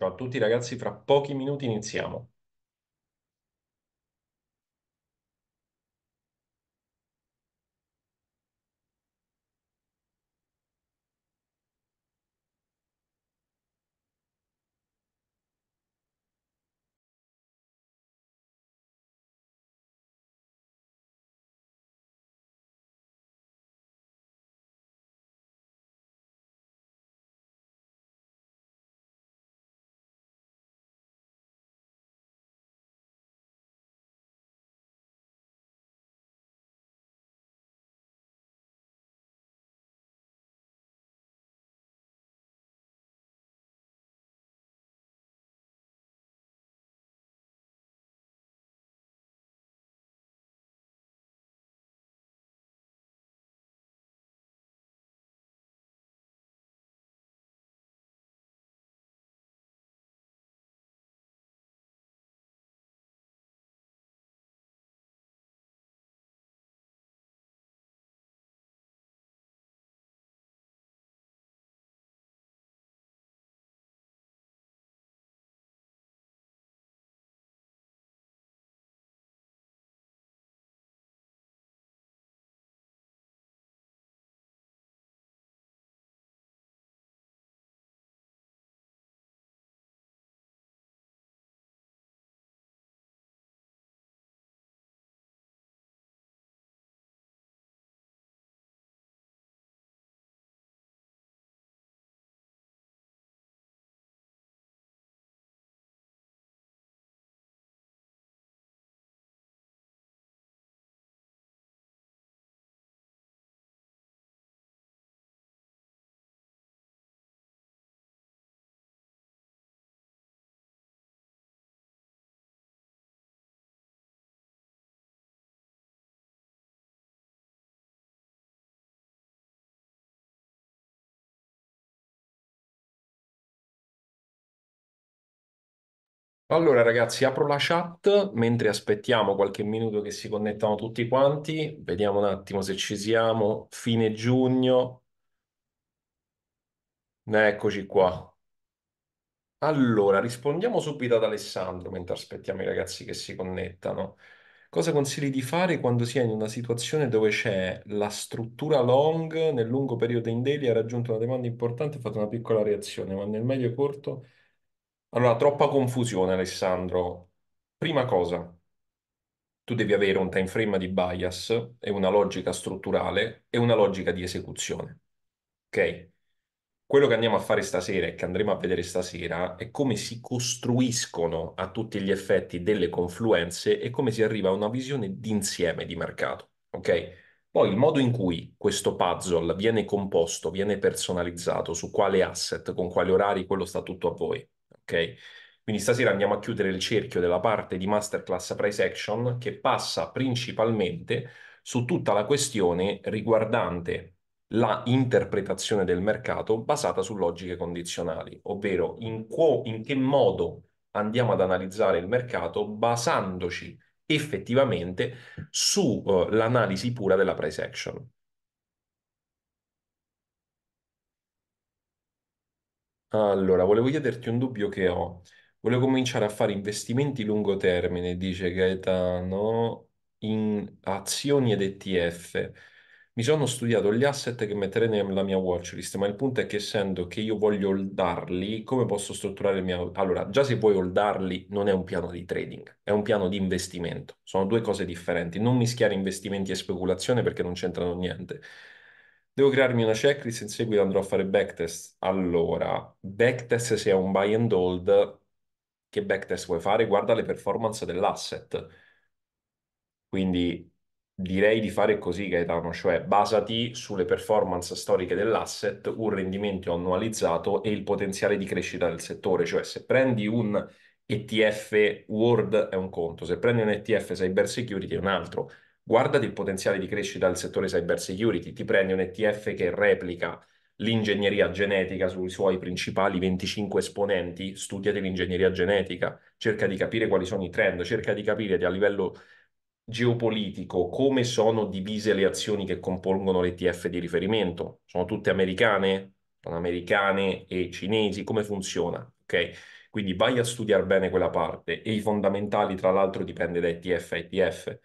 Ciao a tutti ragazzi, fra pochi minuti iniziamo. Allora ragazzi, apro la chat mentre aspettiamo qualche minuto che si connettano tutti quanti. Vediamo un attimo se ci siamo. Fine giugno. Eccoci qua. Allora, rispondiamo subito ad Alessandro mentre aspettiamo i ragazzi che si connettano. Cosa consigli di fare quando si è in una situazione dove c'è la struttura long nel lungo periodo in daily ha raggiunto una domanda importante e fatto una piccola reazione, ma nel medio e corto allora, troppa confusione, Alessandro. Prima cosa, tu devi avere un time frame di bias e una logica strutturale e una logica di esecuzione. Ok? Quello che andiamo a fare stasera e che andremo a vedere stasera è come si costruiscono a tutti gli effetti delle confluenze e come si arriva a una visione d'insieme di mercato. Ok? Poi il modo in cui questo puzzle viene composto, viene personalizzato, su quale asset, con quali orari, quello sta tutto a voi ok? Quindi stasera andiamo a chiudere il cerchio della parte di masterclass price action che passa principalmente su tutta la questione riguardante la interpretazione del mercato basata su logiche condizionali, ovvero in, in che modo andiamo ad analizzare il mercato basandoci effettivamente sull'analisi eh, uh, pura della price action. Allora, volevo chiederti un dubbio che ho. Volevo cominciare a fare investimenti lungo termine, dice Gaetano, in azioni ed ETF. Mi sono studiato gli asset che metterei nella mia watchlist, ma il punto è che essendo che io voglio holdarli, come posso strutturare il mio... Allora, già se vuoi holdarli non è un piano di trading, è un piano di investimento. Sono due cose differenti. Non mischiare investimenti e speculazione perché non c'entrano niente. Devo crearmi una checklist, in seguito andrò a fare backtest. Allora, backtest se è un buy and hold, che backtest vuoi fare? Guarda le performance dell'asset. Quindi direi di fare così, Gaetano, cioè basati sulle performance storiche dell'asset, un rendimento annualizzato e il potenziale di crescita del settore. Cioè se prendi un ETF World è un conto, se prendi un ETF Cyber Security è un altro guardati il potenziale di crescita del settore cyber security, ti prendi un ETF che replica l'ingegneria genetica sui suoi principali 25 esponenti, studiati l'ingegneria genetica, cerca di capire quali sono i trend, cerca di capire a livello geopolitico come sono divise le azioni che compongono l'ETF di riferimento. Sono tutte americane, non americane e cinesi, come funziona? Ok? Quindi vai a studiare bene quella parte e i fondamentali, tra l'altro, dipende da ETF a ETF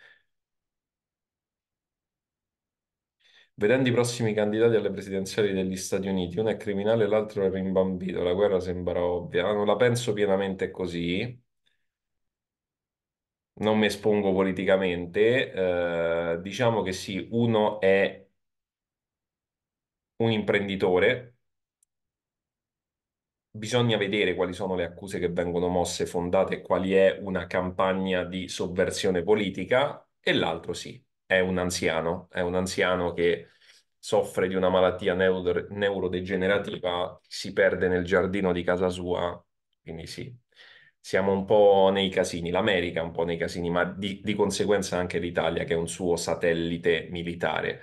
Vedendo i prossimi candidati alle presidenziali degli Stati Uniti, uno è criminale e l'altro è rimbambito, la guerra sembra ovvia, ah, non la penso pienamente così, non mi espongo politicamente, eh, diciamo che sì, uno è un imprenditore, bisogna vedere quali sono le accuse che vengono mosse, fondate, quali è una campagna di sovversione politica, e l'altro sì, è un anziano, è un anziano che soffre di una malattia neuro- neurodegenerativa, si perde nel giardino di casa sua, quindi sì, siamo un po' nei casini, l'America è un po' nei casini, ma di, di conseguenza anche l'Italia che è un suo satellite militare.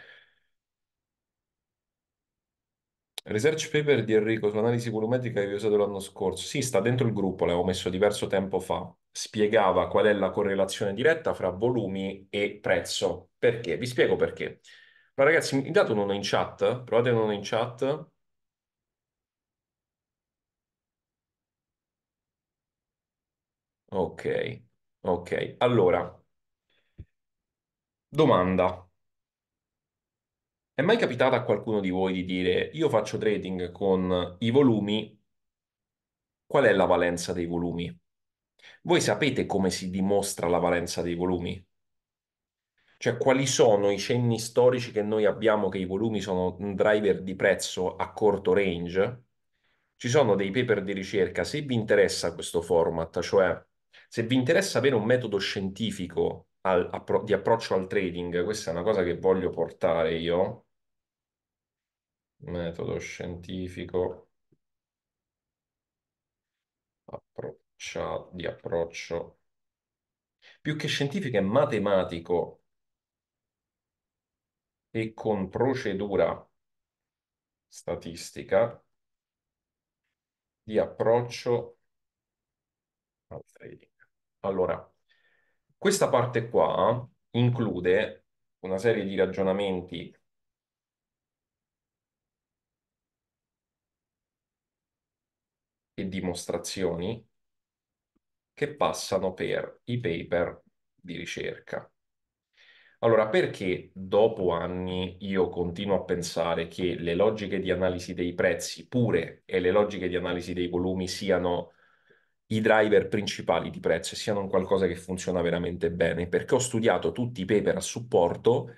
Research paper di Enrico su analisi volumetrica che vi ho usato l'anno scorso. Sì, sta dentro il gruppo, l'avevo messo diverso tempo fa. Spiegava qual è la correlazione diretta fra volumi e prezzo perché? Vi spiego perché. Ma ragazzi, intanto non è in chat, provate non è in chat. Ok, ok. Allora, domanda. È mai capitato a qualcuno di voi di dire io faccio trading con i volumi, qual è la valenza dei volumi? Voi sapete come si dimostra la valenza dei volumi? Cioè, quali sono i cenni storici che noi abbiamo che i volumi sono un driver di prezzo a corto range? Ci sono dei paper di ricerca. Se vi interessa questo format, cioè se vi interessa avere un metodo scientifico al, appro- di approccio al trading, questa è una cosa che voglio portare io. Metodo scientifico approccia- di approccio più che scientifico è matematico e con procedura statistica di approccio al trading. Allora, questa parte qua include una serie di ragionamenti e dimostrazioni che passano per i paper di ricerca. Allora, perché dopo anni io continuo a pensare che le logiche di analisi dei prezzi pure e le logiche di analisi dei volumi siano i driver principali di prezzo e siano qualcosa che funziona veramente bene? Perché ho studiato tutti i paper a supporto,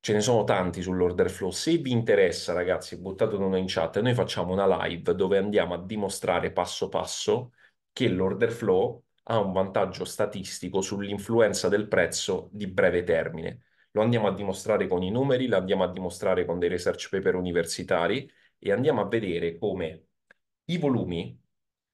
ce ne sono tanti sull'order flow. Se vi interessa, ragazzi, buttatelo in chat e noi facciamo una live dove andiamo a dimostrare passo passo che l'order flow ha un vantaggio statistico sull'influenza del prezzo di breve termine. Lo andiamo a dimostrare con i numeri, lo andiamo a dimostrare con dei research paper universitari e andiamo a vedere come i volumi,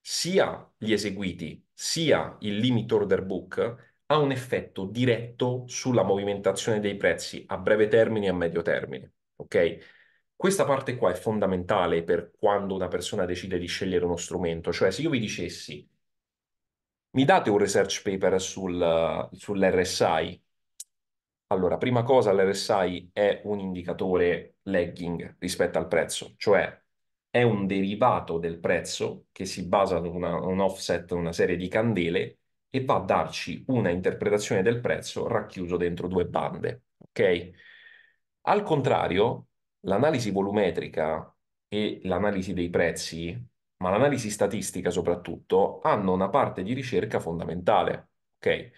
sia gli eseguiti, sia il limit order book, ha un effetto diretto sulla movimentazione dei prezzi a breve termine e a medio termine. Ok? Questa parte qua è fondamentale per quando una persona decide di scegliere uno strumento, cioè se io vi dicessi mi date un research paper sul, sull'RSI? Allora, prima cosa, l'RSI è un indicatore lagging rispetto al prezzo, cioè è un derivato del prezzo che si basa su un offset, una serie di candele, e va a darci una interpretazione del prezzo racchiuso dentro due bande. Ok? Al contrario, l'analisi volumetrica e l'analisi dei prezzi ma l'analisi statistica soprattutto, hanno una parte di ricerca fondamentale, ok?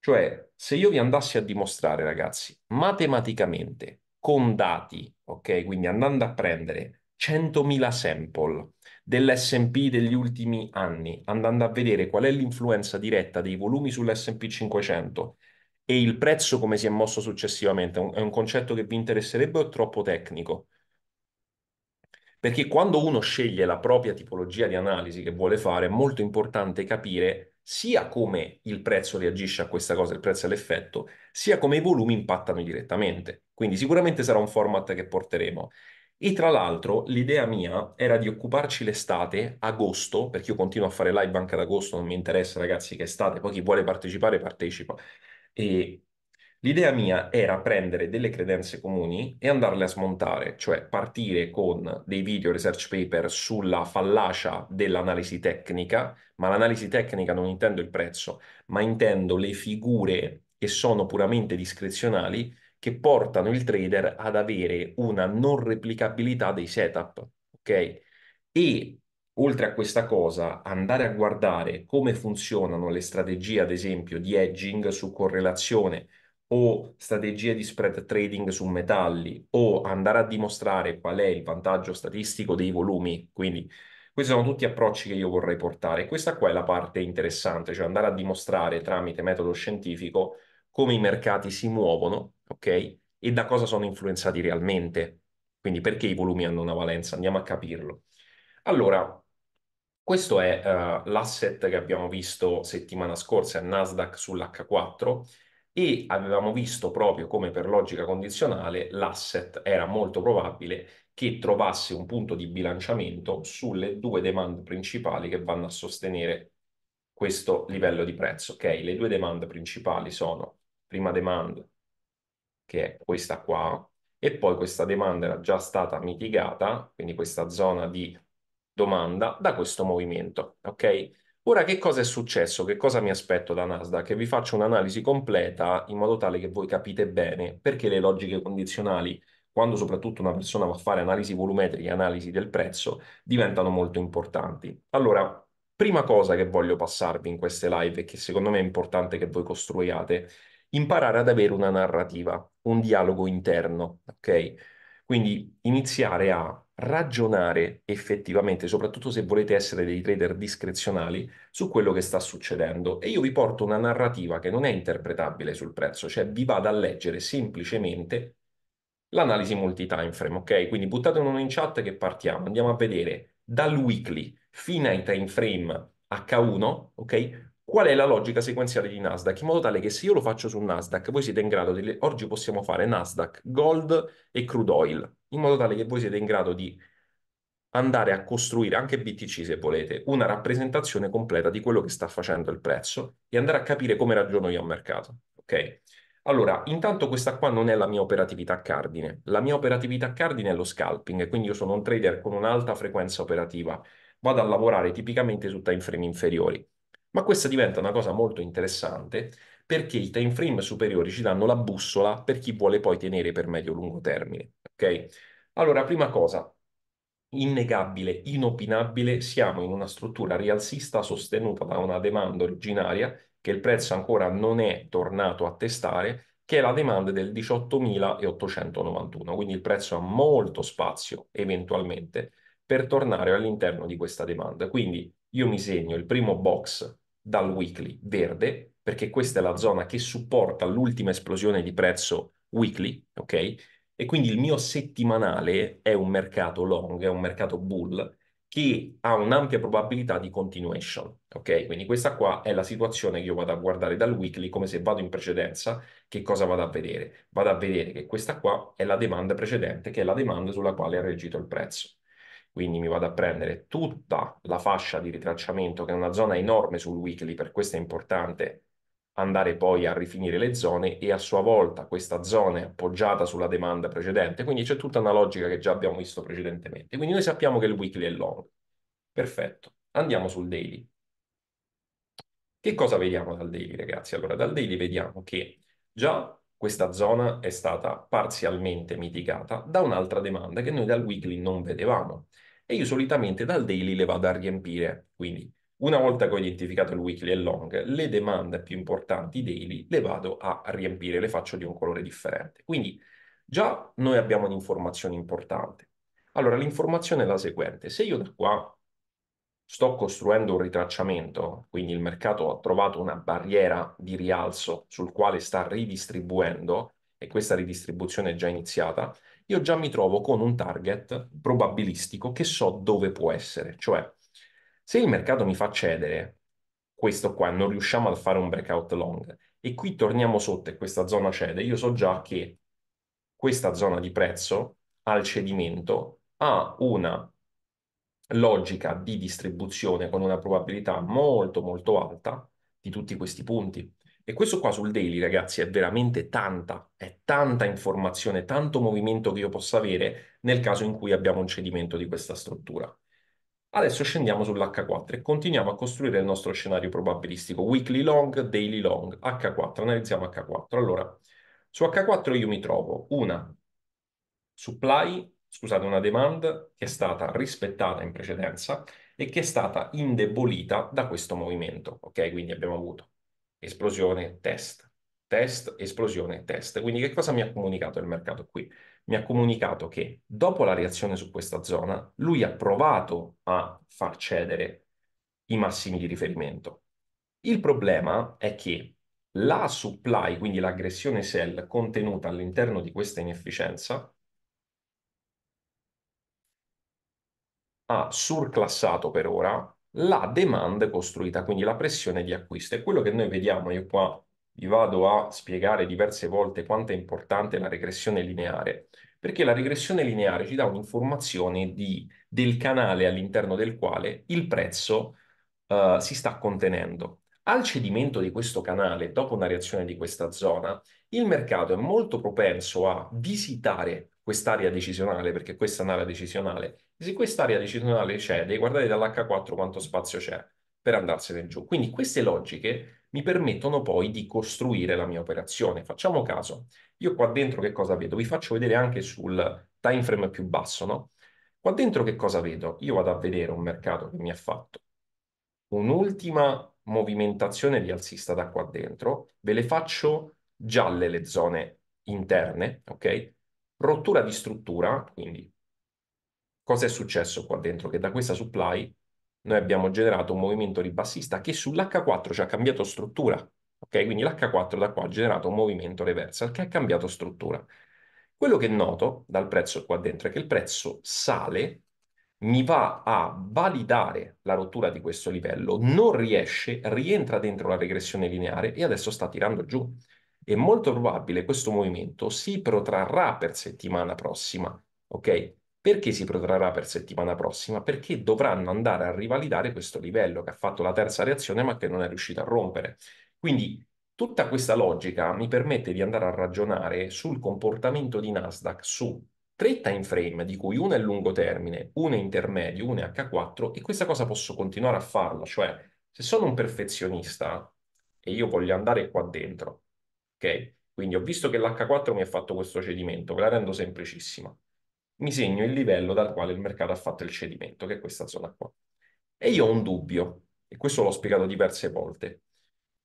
Cioè, se io vi andassi a dimostrare, ragazzi, matematicamente, con dati, ok? Quindi andando a prendere 100.000 sample dell'S&P degli ultimi anni, andando a vedere qual è l'influenza diretta dei volumi sull'S&P 500 e il prezzo come si è mosso successivamente, è un concetto che vi interesserebbe o è troppo tecnico? Perché quando uno sceglie la propria tipologia di analisi che vuole fare, è molto importante capire sia come il prezzo reagisce a questa cosa, il prezzo all'effetto, sia come i volumi impattano direttamente. Quindi sicuramente sarà un format che porteremo. E tra l'altro l'idea mia era di occuparci l'estate, agosto, perché io continuo a fare live anche ad agosto, non mi interessa ragazzi che estate, poi chi vuole partecipare partecipa. E L'idea mia era prendere delle credenze comuni e andarle a smontare, cioè partire con dei video research paper sulla fallacia dell'analisi tecnica, ma l'analisi tecnica non intendo il prezzo, ma intendo le figure che sono puramente discrezionali che portano il trader ad avere una non replicabilità dei setup, ok? E oltre a questa cosa, andare a guardare come funzionano le strategie, ad esempio, di edging su correlazione o strategie di spread trading su metalli o andare a dimostrare qual è il vantaggio statistico dei volumi. Quindi questi sono tutti approcci che io vorrei portare. Questa qua è la parte interessante, cioè andare a dimostrare tramite metodo scientifico come i mercati si muovono, ok? E da cosa sono influenzati realmente. Quindi perché i volumi hanno una valenza? Andiamo a capirlo. Allora, questo è uh, l'asset che abbiamo visto settimana scorsa, Nasdaq sull'H4 e avevamo visto proprio come per logica condizionale l'asset era molto probabile che trovasse un punto di bilanciamento sulle due demand principali che vanno a sostenere questo livello di prezzo. Ok, le due demand principali sono prima demand, che è questa qua, e poi questa demand era già stata mitigata, quindi questa zona di domanda, da questo movimento. Ok, Ora che cosa è successo? Che cosa mi aspetto da Nasdaq? vi faccio un'analisi completa in modo tale che voi capite bene perché le logiche condizionali, quando soprattutto una persona va a fare analisi volumetriche, analisi del prezzo, diventano molto importanti. Allora, prima cosa che voglio passarvi in queste live e che secondo me è importante che voi costruiate, imparare ad avere una narrativa, un dialogo interno, ok? Quindi iniziare a ragionare effettivamente, soprattutto se volete essere dei trader discrezionali, su quello che sta succedendo. E io vi porto una narrativa che non è interpretabile sul prezzo, cioè vi vado a leggere semplicemente l'analisi multi-time frame, ok? Quindi buttatelo in chat che partiamo, andiamo a vedere dal weekly fino ai time frame H1, ok? Qual è la logica sequenziale di Nasdaq? In modo tale che se io lo faccio su Nasdaq, voi siete in grado di... Oggi possiamo fare Nasdaq, Gold e Crude Oil in modo tale che voi siete in grado di andare a costruire, anche BTC se volete, una rappresentazione completa di quello che sta facendo il prezzo e andare a capire come ragiono io al mercato, ok? Allora, intanto questa qua non è la mia operatività cardine. La mia operatività cardine è lo scalping, quindi io sono un trader con un'alta frequenza operativa. Vado a lavorare tipicamente su time frame inferiori. Ma questa diventa una cosa molto interessante perché i time frame superiori ci danno la bussola per chi vuole poi tenere per medio-lungo termine, Ok? Allora, prima cosa, innegabile, inopinabile, siamo in una struttura rialzista sostenuta da una domanda originaria che il prezzo ancora non è tornato a testare, che è la domanda del 18.891, quindi il prezzo ha molto spazio eventualmente per tornare all'interno di questa domanda. Quindi io mi segno il primo box dal weekly verde, perché questa è la zona che supporta l'ultima esplosione di prezzo weekly, ok? E quindi il mio settimanale è un mercato long, è un mercato bull che ha un'ampia probabilità di continuation. Ok, quindi questa qua è la situazione che io vado a guardare dal weekly come se vado in precedenza. Che cosa vado a vedere? Vado a vedere che questa qua è la domanda precedente, che è la domanda sulla quale ha reagito il prezzo. Quindi mi vado a prendere tutta la fascia di ritracciamento, che è una zona enorme sul weekly, per questo è importante andare poi a rifinire le zone e a sua volta questa zona è appoggiata sulla domanda precedente, quindi c'è tutta una logica che già abbiamo visto precedentemente. Quindi noi sappiamo che il weekly è long. Perfetto. Andiamo sul daily. Che cosa vediamo dal daily, ragazzi? Allora, dal daily vediamo che già questa zona è stata parzialmente mitigata da un'altra domanda che noi dal weekly non vedevamo. E io solitamente dal daily le vado a riempire, quindi una volta che ho identificato il weekly e il long, le domande più importanti daily le vado a riempire, le faccio di un colore differente. Quindi già noi abbiamo un'informazione importante. Allora, l'informazione è la seguente. Se io da qua sto costruendo un ritracciamento, quindi il mercato ha trovato una barriera di rialzo sul quale sta ridistribuendo, e questa ridistribuzione è già iniziata, io già mi trovo con un target probabilistico che so dove può essere, cioè se il mercato mi fa cedere, questo qua non riusciamo a fare un breakout long e qui torniamo sotto e questa zona cede, io so già che questa zona di prezzo al cedimento ha una logica di distribuzione con una probabilità molto molto alta di tutti questi punti. E questo qua sul daily, ragazzi, è veramente tanta, è tanta informazione, tanto movimento che io possa avere nel caso in cui abbiamo un cedimento di questa struttura. Adesso scendiamo sull'H4 e continuiamo a costruire il nostro scenario probabilistico. Weekly long, daily long, H4. Analizziamo H4. Allora, su H4 io mi trovo una supply, scusate, una demand che è stata rispettata in precedenza e che è stata indebolita da questo movimento. Ok, quindi abbiamo avuto esplosione, test, test, esplosione, test. Quindi che cosa mi ha comunicato il mercato qui? mi ha comunicato che dopo la reazione su questa zona, lui ha provato a far cedere i massimi di riferimento. Il problema è che la supply, quindi l'aggressione sell contenuta all'interno di questa inefficienza, ha surclassato per ora la demand costruita, quindi la pressione di acquisto. E quello che noi vediamo, io qua vi vado a spiegare diverse volte quanto è importante la regressione lineare, perché la regressione lineare ci dà un'informazione del canale all'interno del quale il prezzo uh, si sta contenendo. Al cedimento di questo canale, dopo una reazione di questa zona, il mercato è molto propenso a visitare quest'area decisionale, perché questa è un'area decisionale. se quest'area decisionale cede, guardate dall'H4 quanto spazio c'è per andarsene giù. Quindi queste logiche mi permettono poi di costruire la mia operazione. Facciamo caso, io qua dentro che cosa vedo? Vi faccio vedere anche sul time frame più basso, no? Qua dentro che cosa vedo? Io vado a vedere un mercato che mi ha fatto un'ultima movimentazione rialzista da qua dentro, ve le faccio gialle le zone interne, ok? Rottura di struttura, quindi cosa è successo qua dentro? Che da questa supply noi abbiamo generato un movimento ribassista che sull'H4 ci ha cambiato struttura. Ok, quindi l'H4 da qua ha generato un movimento reversal che ha cambiato struttura. Quello che noto dal prezzo qua dentro è che il prezzo sale, mi va a validare la rottura di questo livello, non riesce, rientra dentro la regressione lineare e adesso sta tirando giù. È molto probabile questo movimento si protrarrà per settimana prossima, ok? Perché si protrarrà per settimana prossima? Perché dovranno andare a rivalidare questo livello che ha fatto la terza reazione ma che non è riuscita a rompere. Quindi tutta questa logica mi permette di andare a ragionare sul comportamento di Nasdaq su tre time frame, di cui uno è lungo termine, uno è intermedio, uno è H4 e questa cosa posso continuare a farla, cioè se sono un perfezionista e io voglio andare qua dentro, ok? Quindi ho visto che l'H4 mi ha fatto questo cedimento, ve la rendo semplicissima mi segno il livello dal quale il mercato ha fatto il cedimento, che è questa zona qua. E io ho un dubbio, e questo l'ho spiegato diverse volte.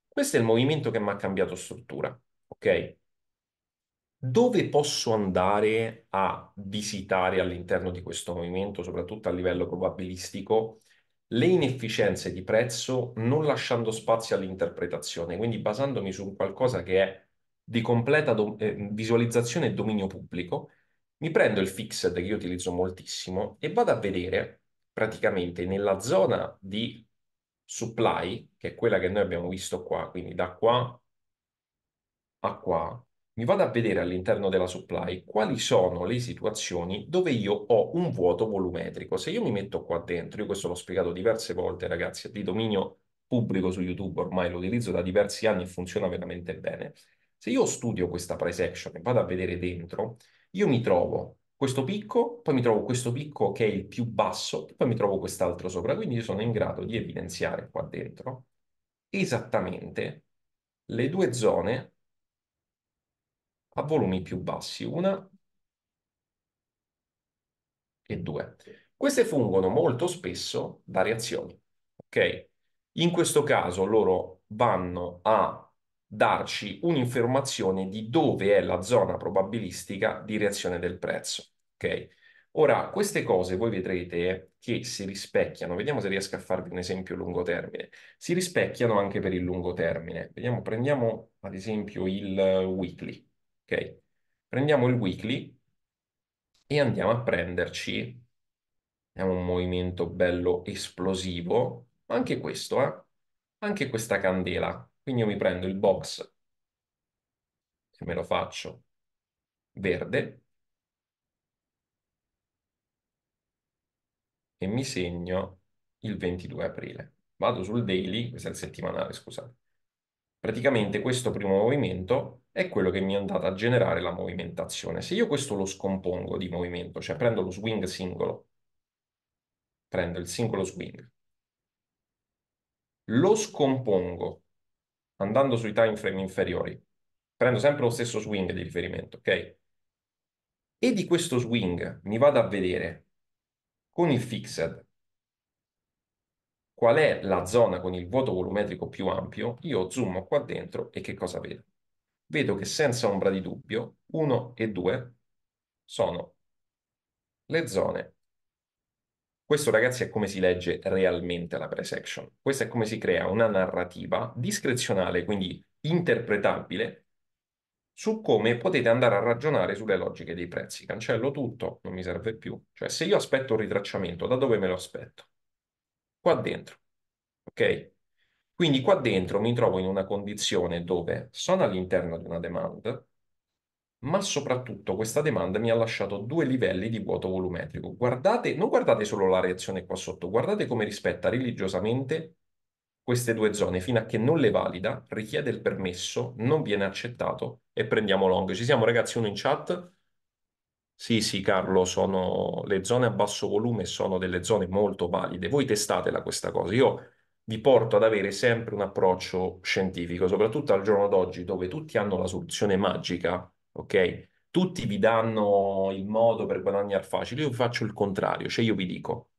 Questo è il movimento che mi ha cambiato struttura, ok? Dove posso andare a visitare all'interno di questo movimento, soprattutto a livello probabilistico, le inefficienze di prezzo non lasciando spazio all'interpretazione, quindi basandomi su qualcosa che è di completa do- eh, visualizzazione e dominio pubblico, mi prendo il fixed che io utilizzo moltissimo e vado a vedere praticamente nella zona di supply, che è quella che noi abbiamo visto qua, quindi da qua a qua, mi vado a vedere all'interno della supply quali sono le situazioni dove io ho un vuoto volumetrico. Se io mi metto qua dentro, io questo l'ho spiegato diverse volte ragazzi, è di dominio pubblico su YouTube ormai, lo utilizzo da diversi anni e funziona veramente bene. Se io studio questa price action e vado a vedere dentro, io mi trovo questo picco, poi mi trovo questo picco che è il più basso, e poi mi trovo quest'altro sopra. Quindi io sono in grado di evidenziare qua dentro esattamente le due zone a volumi più bassi, una e due. Queste fungono molto spesso da reazioni, ok? In questo caso loro vanno a darci un'informazione di dove è la zona probabilistica di reazione del prezzo. Okay? Ora, queste cose voi vedrete che si rispecchiano, vediamo se riesco a farvi un esempio a lungo termine, si rispecchiano anche per il lungo termine. Vediamo, prendiamo ad esempio il weekly, okay? Prendiamo il weekly e andiamo a prenderci, è un movimento bello esplosivo, anche questo, eh? anche questa candela, quindi io mi prendo il box e me lo faccio verde e mi segno il 22 aprile. Vado sul daily, questo è il settimanale, scusate. Praticamente questo primo movimento è quello che mi è andato a generare la movimentazione. Se io questo lo scompongo di movimento, cioè prendo lo swing singolo, prendo il singolo swing, lo scompongo andando sui time frame inferiori, prendo sempre lo stesso swing di riferimento, ok? E di questo swing mi vado a vedere con il fixed qual è la zona con il vuoto volumetrico più ampio, io zoom qua dentro e che cosa vedo? Vedo che senza ombra di dubbio 1 e 2 sono le zone questo, ragazzi, è come si legge realmente la press action. Questo è come si crea una narrativa discrezionale, quindi interpretabile, su come potete andare a ragionare sulle logiche dei prezzi. Cancello tutto, non mi serve più. Cioè, se io aspetto un ritracciamento, da dove me lo aspetto? Qua dentro. Ok? Quindi qua dentro mi trovo in una condizione dove sono all'interno di una demand, ma soprattutto questa domanda mi ha lasciato due livelli di vuoto volumetrico. Guardate, non guardate solo la reazione qua sotto, guardate come rispetta religiosamente queste due zone, fino a che non le valida, richiede il permesso, non viene accettato e prendiamo long. Ci siamo ragazzi, uno in chat? Sì, sì Carlo, sono le zone a basso volume sono delle zone molto valide. Voi testatela questa cosa. Io vi porto ad avere sempre un approccio scientifico, soprattutto al giorno d'oggi dove tutti hanno la soluzione magica ok? Tutti vi danno il modo per guadagnare facile, io faccio il contrario, cioè io vi dico,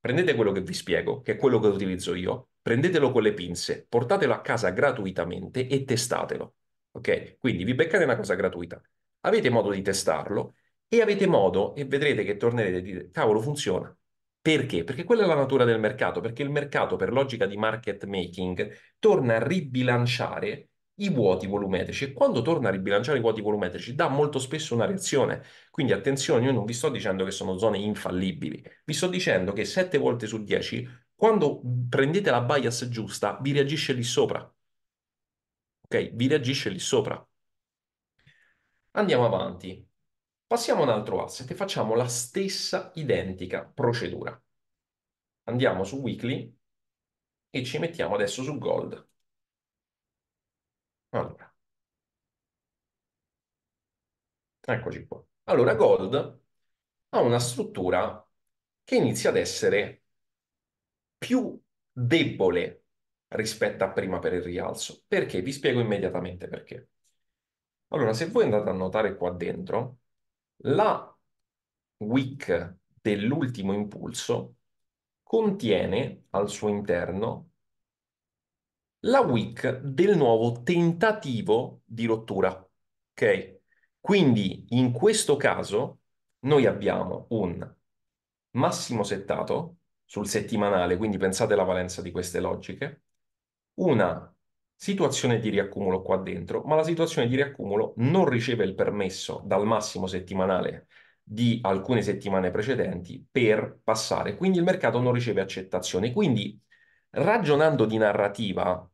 prendete quello che vi spiego, che è quello che utilizzo io, prendetelo con le pinze, portatelo a casa gratuitamente e testatelo, ok? Quindi vi beccate una cosa gratuita, avete modo di testarlo e avete modo, e vedrete che tornerete a dire, cavolo funziona, perché? Perché quella è la natura del mercato, perché il mercato per logica di market making torna a ribilanciare i vuoti volumetrici e quando torna a ribilanciare i vuoti volumetrici dà molto spesso una reazione. Quindi attenzione, io non vi sto dicendo che sono zone infallibili, vi sto dicendo che 7 volte su 10 quando prendete la bias giusta vi reagisce lì sopra. Ok, vi reagisce lì sopra. Andiamo avanti. Passiamo ad un altro asset e facciamo la stessa identica procedura. Andiamo su weekly e ci mettiamo adesso su gold. Allora. Eccoci qua. Allora, Gold ha una struttura che inizia ad essere più debole rispetto a prima per il rialzo. Perché? Vi spiego immediatamente perché. Allora, se voi andate a notare qua dentro, la wick dell'ultimo impulso contiene al suo interno la week del nuovo tentativo di rottura. Ok? Quindi in questo caso noi abbiamo un massimo settato sul settimanale, quindi pensate alla valenza di queste logiche, una situazione di riaccumulo qua dentro, ma la situazione di riaccumulo non riceve il permesso dal massimo settimanale di alcune settimane precedenti per passare, quindi il mercato non riceve accettazione. Quindi ragionando di narrativa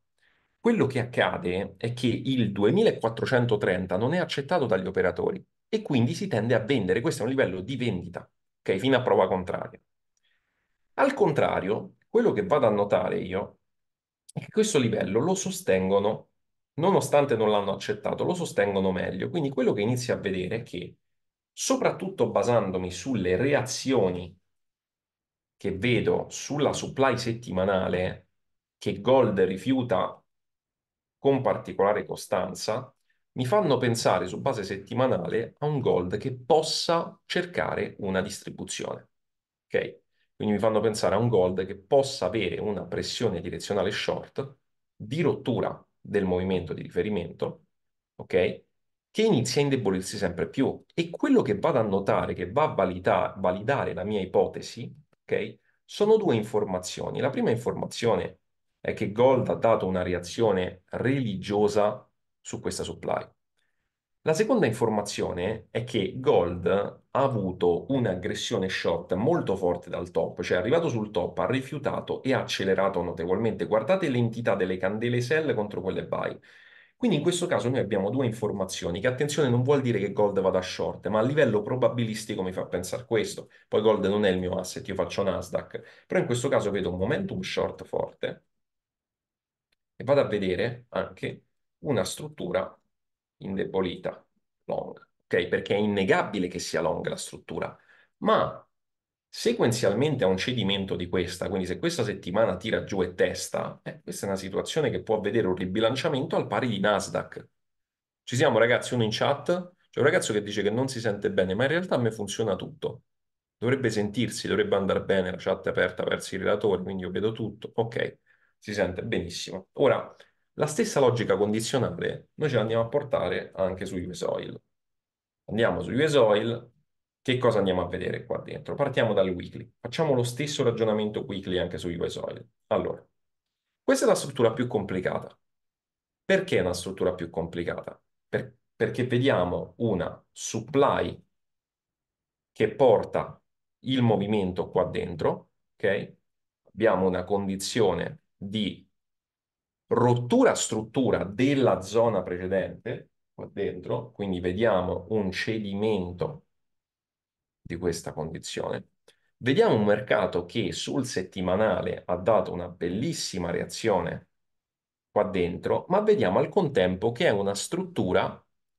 quello che accade è che il 2430 non è accettato dagli operatori e quindi si tende a vendere. Questo è un livello di vendita, ok? Fino a prova contraria. Al contrario, quello che vado a notare io è che questo livello lo sostengono, nonostante non l'hanno accettato, lo sostengono meglio. Quindi quello che inizio a vedere è che, soprattutto basandomi sulle reazioni che vedo sulla supply settimanale, che Gold rifiuta con particolare costanza, mi fanno pensare su base settimanale a un gold che possa cercare una distribuzione. Ok? Quindi mi fanno pensare a un gold che possa avere una pressione direzionale short di rottura del movimento di riferimento, ok? Che inizia a indebolirsi sempre più. E quello che vado a notare, che va a valida validare la mia ipotesi, ok? Sono due informazioni. La prima informazione è è che Gold ha dato una reazione religiosa su questa supply. La seconda informazione è che Gold ha avuto un'aggressione short molto forte dal top, cioè è arrivato sul top, ha rifiutato e ha accelerato notevolmente. Guardate l'entità delle candele sell contro quelle buy. Quindi in questo caso noi abbiamo due informazioni, che attenzione non vuol dire che Gold vada short, ma a livello probabilistico mi fa pensare questo. Poi Gold non è il mio asset, io faccio Nasdaq, però in questo caso vedo un momentum short forte, vado a vedere anche una struttura indebolita, long, ok? Perché è innegabile che sia long la struttura, ma sequenzialmente a un cedimento di questa, quindi se questa settimana tira giù e testa, eh, questa è una situazione che può vedere un ribilanciamento al pari di Nasdaq. Ci siamo ragazzi, uno in chat, c'è un ragazzo che dice che non si sente bene, ma in realtà a me funziona tutto. Dovrebbe sentirsi, dovrebbe andare bene, la chat è aperta verso i relatori, quindi io vedo tutto. Ok si sente benissimo. Ora, la stessa logica condizionale noi ce l'andiamo a portare anche su US Oil. Andiamo su US Oil, che cosa andiamo a vedere qua dentro? Partiamo dal weekly. Facciamo lo stesso ragionamento weekly anche su US Oil. Allora, questa è la struttura più complicata. Perché è una struttura più complicata? Per, perché vediamo una supply che porta il movimento qua dentro, ok? Abbiamo una condizione di rottura struttura della zona precedente, qua dentro, quindi vediamo un cedimento di questa condizione. Vediamo un mercato che sul settimanale ha dato una bellissima reazione qua dentro, ma vediamo al contempo che è una struttura,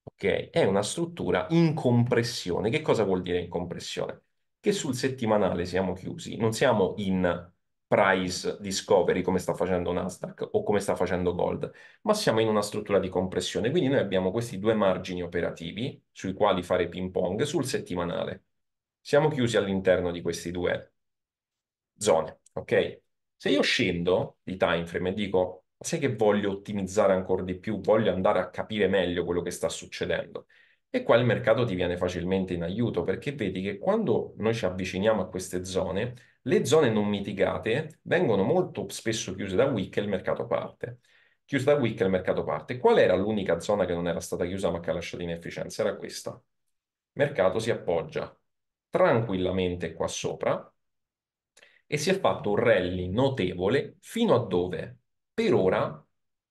ok, è una struttura in compressione. Che cosa vuol dire in compressione? Che sul settimanale siamo chiusi, non siamo in price discovery come sta facendo Nasdaq o come sta facendo Gold, ma siamo in una struttura di compressione, quindi noi abbiamo questi due margini operativi sui quali fare ping pong sul settimanale. Siamo chiusi all'interno di queste due zone, ok? Se io scendo di time frame e dico, sai che voglio ottimizzare ancora di più, voglio andare a capire meglio quello che sta succedendo, e qua il mercato ti viene facilmente in aiuto perché vedi che quando noi ci avviciniamo a queste zone le zone non mitigate vengono molto spesso chiuse da WIC e il mercato parte. Chiuse da WIC e il mercato parte. Qual era l'unica zona che non era stata chiusa ma che ha lasciato inefficienza? Era questa. Mercato si appoggia tranquillamente qua sopra e si è fatto un rally notevole fino a dove? Per ora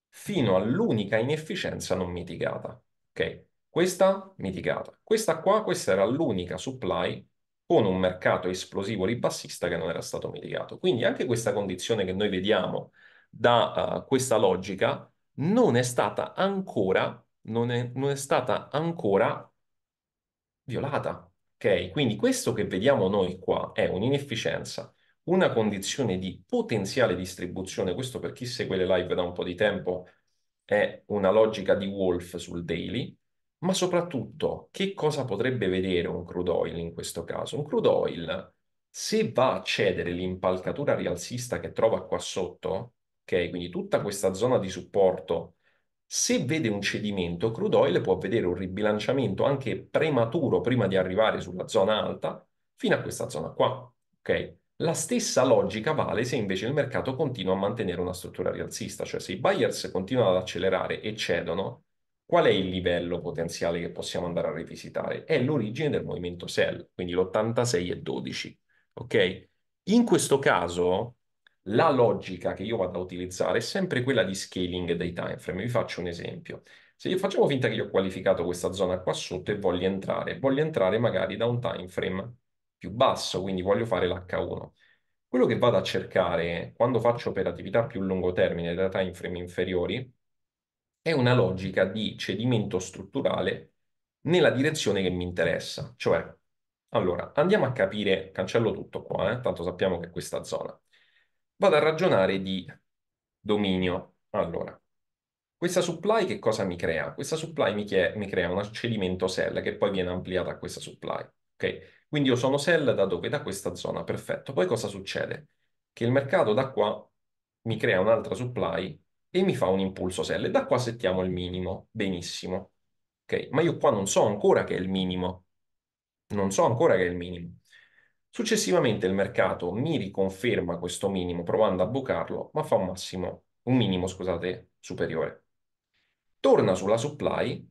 fino all'unica inefficienza non mitigata. Ok? Questa mitigata. Questa qua, questa era l'unica supply con un mercato esplosivo ribassista che non era stato mitigato. Quindi anche questa condizione che noi vediamo da uh, questa logica non è stata ancora, non è, non è stata ancora violata. Okay? Quindi questo che vediamo noi qua è un'inefficienza, una condizione di potenziale distribuzione, questo per chi segue le live da un po' di tempo è una logica di Wolf sul daily, ma soprattutto che cosa potrebbe vedere un crude oil in questo caso? Un crude oil, se va a cedere l'impalcatura rialzista che trova qua sotto, ok, quindi tutta questa zona di supporto, se vede un cedimento, crude oil può vedere un ribilanciamento anche prematuro prima di arrivare sulla zona alta fino a questa zona qua, ok? La stessa logica vale se invece il mercato continua a mantenere una struttura rialzista, cioè se i buyers continuano ad accelerare e cedono, Qual è il livello potenziale che possiamo andare a rivisitare? È l'origine del movimento sell, quindi l'86 e 12. Ok? In questo caso, la logica che io vado a utilizzare è sempre quella di scaling dei time frame. Vi faccio un esempio. Se io facciamo finta che io ho qualificato questa zona qua sotto e voglio entrare, voglio entrare magari da un time frame più basso, quindi voglio fare l'H1. Quello che vado a cercare quando faccio operatività più lungo termine da time frame inferiori è una logica di cedimento strutturale nella direzione che mi interessa. Cioè, allora, andiamo a capire, cancello tutto qua, eh? tanto sappiamo che è questa zona. Vado a ragionare di dominio. Allora, questa supply che cosa mi crea? Questa supply mi, mi crea un cedimento sell che poi viene ampliata a questa supply. Ok? Quindi io sono sell da dove? Da questa zona, perfetto. Poi cosa succede? Che il mercato da qua mi crea un'altra supply e mi fa un impulso sell. Da qua settiamo il minimo, benissimo. Ok, Ma io qua non so ancora che è il minimo. Non so ancora che è il minimo. Successivamente il mercato mi riconferma questo minimo provando a bucarlo, ma fa un massimo, un minimo, scusate, superiore. Torna sulla supply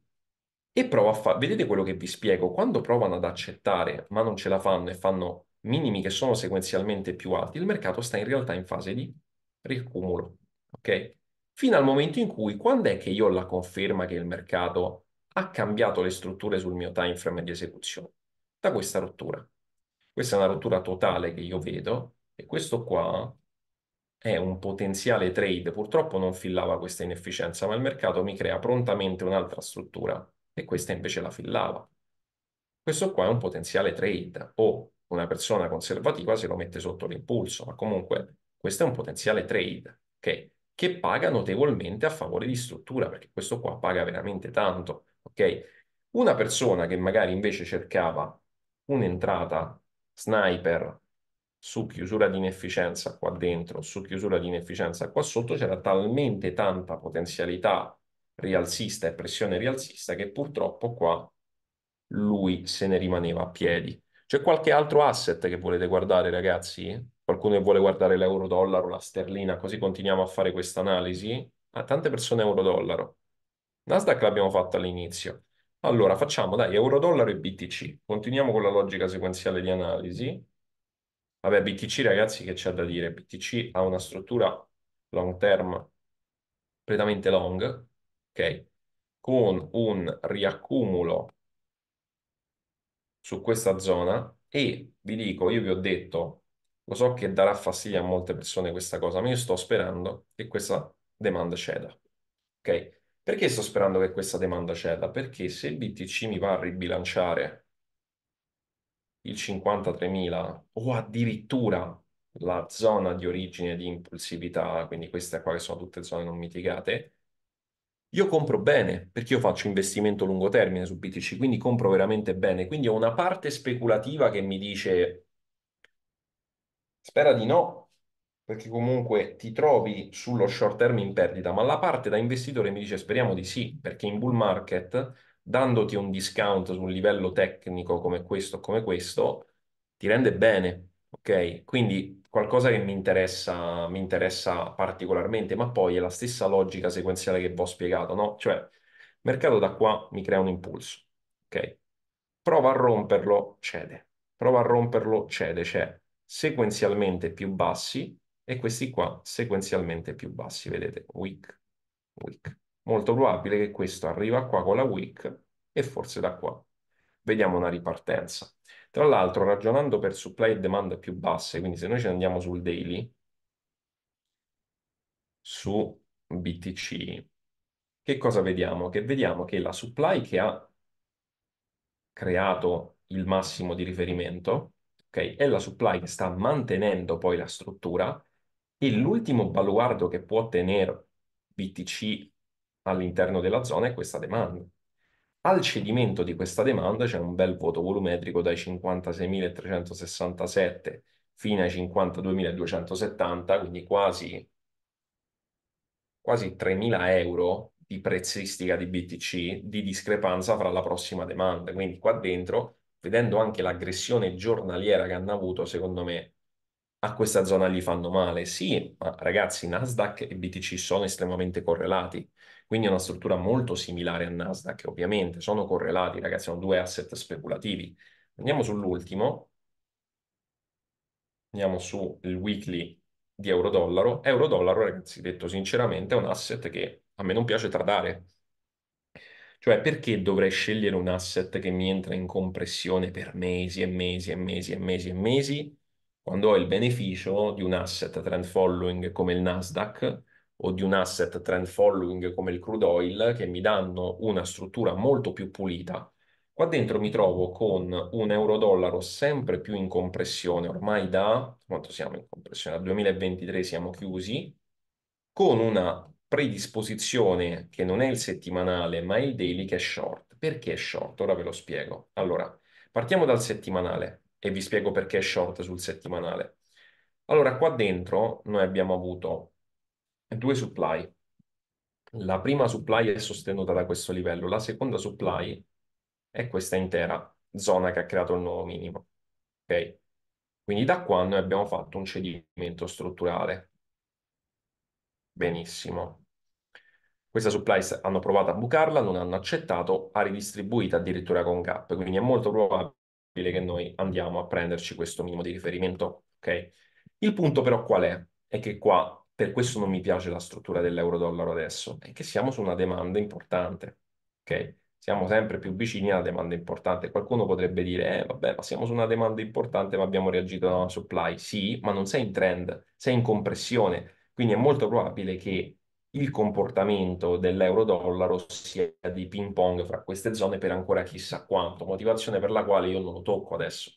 e prova a fare, vedete quello che vi spiego, quando provano ad accettare ma non ce la fanno e fanno minimi che sono sequenzialmente più alti, il mercato sta in realtà in fase di ricumulo, ok? fino al momento in cui, quando è che io ho la conferma che il mercato ha cambiato le strutture sul mio time frame di esecuzione? Da questa rottura. Questa è una rottura totale che io vedo e questo qua è un potenziale trade. Purtroppo non fillava questa inefficienza, ma il mercato mi crea prontamente un'altra struttura e questa invece la fillava. Questo qua è un potenziale trade o una persona conservativa se lo mette sotto l'impulso, ma comunque questo è un potenziale trade, ok? che paga notevolmente a favore di struttura, perché questo qua paga veramente tanto, ok? Una persona che magari invece cercava un'entrata sniper su chiusura di inefficienza qua dentro, su chiusura di inefficienza qua sotto, c'era talmente tanta potenzialità rialzista e pressione rialzista che purtroppo qua lui se ne rimaneva a piedi. C'è qualche altro asset che volete guardare, ragazzi? qualcuno che vuole guardare l'euro-dollaro, la sterlina, così continuiamo a fare questa analisi, a tante persone euro-dollaro. Nasdaq l'abbiamo fatto all'inizio. Allora, facciamo, dai, euro-dollaro e BTC. Continuiamo con la logica sequenziale di analisi. Vabbè, BTC, ragazzi, che c'è da dire? BTC ha una struttura long term, completamente long, ok? Con un riaccumulo su questa zona e vi dico, io vi ho detto lo so che darà fastidio a molte persone questa cosa, ma io sto sperando che questa demanda ceda. Ok? Perché sto sperando che questa demanda ceda? Perché se il BTC mi va a ribilanciare il 53.000 o addirittura la zona di origine di impulsività, quindi queste qua che sono tutte zone non mitigate, io compro bene perché io faccio investimento a lungo termine su BTC, quindi compro veramente bene. Quindi ho una parte speculativa che mi dice Spera di no, perché comunque ti trovi sullo short term in perdita, ma la parte da investitore mi dice speriamo di sì, perché in bull market, dandoti un discount su un livello tecnico come questo o come questo, ti rende bene, ok? Quindi qualcosa che mi interessa, mi interessa particolarmente, ma poi è la stessa logica sequenziale che vi ho spiegato, no? Cioè, mercato da qua mi crea un impulso, ok? Prova a romperlo, cede. Prova a romperlo, cede, cede. Cioè, sequenzialmente più bassi e questi qua sequenzialmente più bassi, vedete, weak, weak. Molto probabile che questo arriva qua con la weak e forse da qua vediamo una ripartenza. Tra l'altro, ragionando per supply e demand più basse, quindi se noi ci andiamo sul daily, su BTC, che cosa vediamo? Che vediamo che la supply che ha creato il massimo di riferimento okay? È la supply che sta mantenendo poi la struttura e l'ultimo baluardo che può tenere BTC all'interno della zona è questa domanda. Al cedimento di questa domanda c'è un bel voto volumetrico dai 56.367 fino ai 52.270, quindi quasi, quasi 3.000 euro di prezzistica di BTC di discrepanza fra la prossima domanda. Quindi qua dentro vedendo anche l'aggressione giornaliera che hanno avuto, secondo me a questa zona gli fanno male. Sì, ma ragazzi, Nasdaq e BTC sono estremamente correlati, quindi è una struttura molto similare a Nasdaq, ovviamente sono correlati, ragazzi, sono due asset speculativi. Andiamo sull'ultimo, andiamo sul weekly di euro-dollaro. Euro-dollaro, ragazzi, detto sinceramente, è un asset che a me non piace tradare cioè, perché dovrei scegliere un asset che mi entra in compressione per mesi e mesi e mesi e mesi e mesi, quando ho il beneficio di un asset trend following come il Nasdaq o di un asset trend following come il crude oil che mi danno una struttura molto più pulita. Qua dentro mi trovo con un euro-dollaro sempre più in compressione, ormai da, quanto siamo in compressione? Dal 2023 siamo chiusi, con una predisposizione che non è il settimanale, ma il daily che è short. Perché è short? Ora ve lo spiego. Allora, partiamo dal settimanale e vi spiego perché è short sul settimanale. Allora, qua dentro noi abbiamo avuto due supply. La prima supply è sostenuta da questo livello, la seconda supply è questa intera zona che ha creato il nuovo minimo. Ok? Quindi da qua noi abbiamo fatto un cedimento strutturale Benissimo. Questa supply hanno provato a bucarla, non hanno accettato, ha ridistribuita addirittura con gap, quindi è molto probabile che noi andiamo a prenderci questo minimo di riferimento, ok? Il punto però qual è? È che qua, per questo non mi piace la struttura dell'euro-dollaro adesso, è che siamo su una domanda importante, ok? Siamo sempre più vicini alla domanda importante. Qualcuno potrebbe dire, eh vabbè, ma siamo su una domanda importante, ma abbiamo reagito alla supply. Sì, ma non sei in trend, sei in compressione quindi è molto probabile che il comportamento dell'euro-dollaro sia di ping pong fra queste zone per ancora chissà quanto, motivazione per la quale io non lo tocco adesso.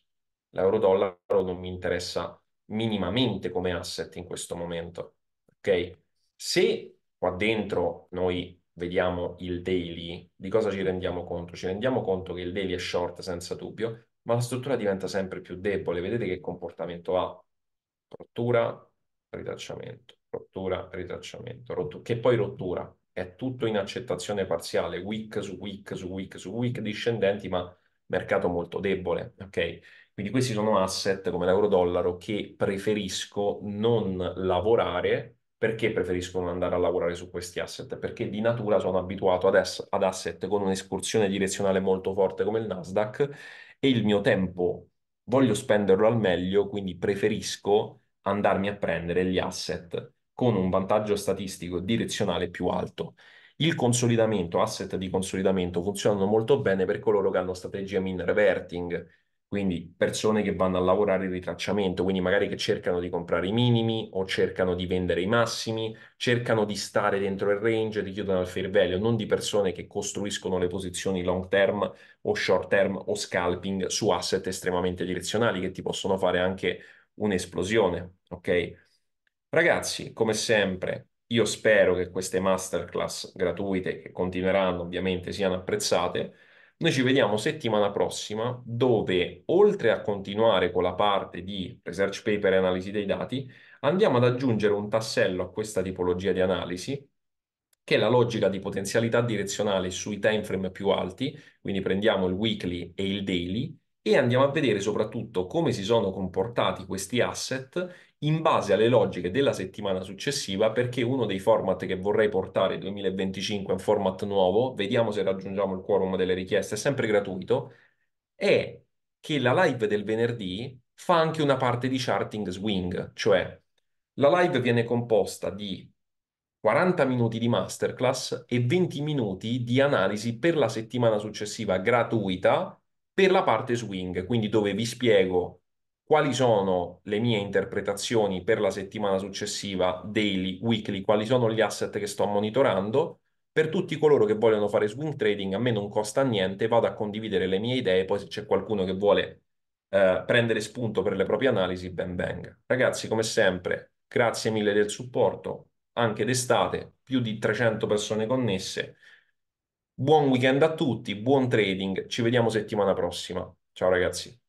L'euro-dollaro non mi interessa minimamente come asset in questo momento. Ok? Se qua dentro noi vediamo il daily, di cosa ci rendiamo conto? Ci rendiamo conto che il daily è short senza dubbio, ma la struttura diventa sempre più debole. Vedete che comportamento ha? Rottura, ritracciamento rottura, ritracciamento, rottura, che poi rottura, è tutto in accettazione parziale, week su week su week su week discendenti, ma mercato molto debole, ok? Quindi questi sono asset come l'euro-dollaro che preferisco non lavorare perché preferisco non andare a lavorare su questi asset? Perché di natura sono abituato ad, ass- ad asset con un'escursione direzionale molto forte come il Nasdaq e il mio tempo voglio spenderlo al meglio, quindi preferisco andarmi a prendere gli asset con un vantaggio statistico direzionale più alto. Il consolidamento, asset di consolidamento, funzionano molto bene per coloro che hanno strategia min reverting, quindi persone che vanno a lavorare il ritracciamento, quindi magari che cercano di comprare i minimi o cercano di vendere i massimi, cercano di stare dentro il range, di chiudono al fair value, non di persone che costruiscono le posizioni long term o short term o scalping su asset estremamente direzionali che ti possono fare anche un'esplosione, ok? Ragazzi, come sempre, io spero che queste masterclass gratuite, che continueranno ovviamente, siano apprezzate. Noi ci vediamo settimana prossima, dove oltre a continuare con la parte di research paper e analisi dei dati, andiamo ad aggiungere un tassello a questa tipologia di analisi, che è la logica di potenzialità direzionale sui time frame più alti, quindi prendiamo il weekly e il daily, e andiamo a vedere soprattutto come si sono comportati questi asset in base alle logiche della settimana successiva, perché uno dei format che vorrei portare 2025 è un format nuovo, vediamo se raggiungiamo il quorum delle richieste, è sempre gratuito, è che la live del venerdì fa anche una parte di charting swing, cioè la live viene composta di 40 minuti di masterclass e 20 minuti di analisi per la settimana successiva gratuita per la parte swing, quindi dove vi spiego quali sono le mie interpretazioni per la settimana successiva, daily, weekly, quali sono gli asset che sto monitorando. Per tutti coloro che vogliono fare swing trading, a me non costa niente, vado a condividere le mie idee, poi se c'è qualcuno che vuole eh, prendere spunto per le proprie analisi, ben venga. Ragazzi, come sempre, grazie mille del supporto, anche d'estate, più di 300 persone connesse. Buon weekend a tutti, buon trading, ci vediamo settimana prossima. Ciao ragazzi.